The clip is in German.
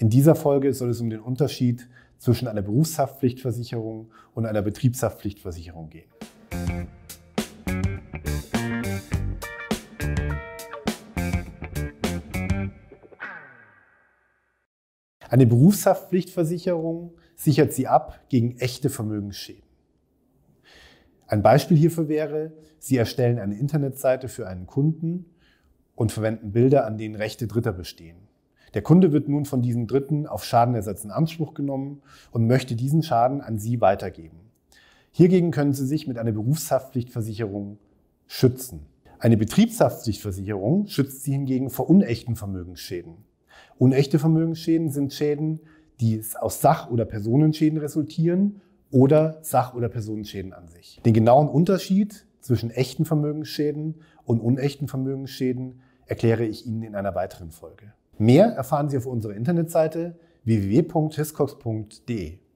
In dieser Folge soll es um den Unterschied zwischen einer Berufshaftpflichtversicherung und einer Betriebshaftpflichtversicherung gehen. Eine Berufshaftpflichtversicherung sichert sie ab gegen echte Vermögensschäden. Ein Beispiel hierfür wäre, Sie erstellen eine Internetseite für einen Kunden und verwenden Bilder, an denen Rechte Dritter bestehen. Der Kunde wird nun von diesem Dritten auf Schadenersatz in Anspruch genommen und möchte diesen Schaden an Sie weitergeben. Hiergegen können Sie sich mit einer Berufshaftpflichtversicherung schützen. Eine Betriebshaftpflichtversicherung schützt Sie hingegen vor unechten Vermögensschäden. Unechte Vermögensschäden sind Schäden, die aus Sach- oder Personenschäden resultieren oder Sach- oder Personenschäden an sich. Den genauen Unterschied zwischen echten Vermögensschäden und unechten Vermögensschäden erkläre ich Ihnen in einer weiteren Folge. Mehr erfahren Sie auf unserer Internetseite www.hiscox.de.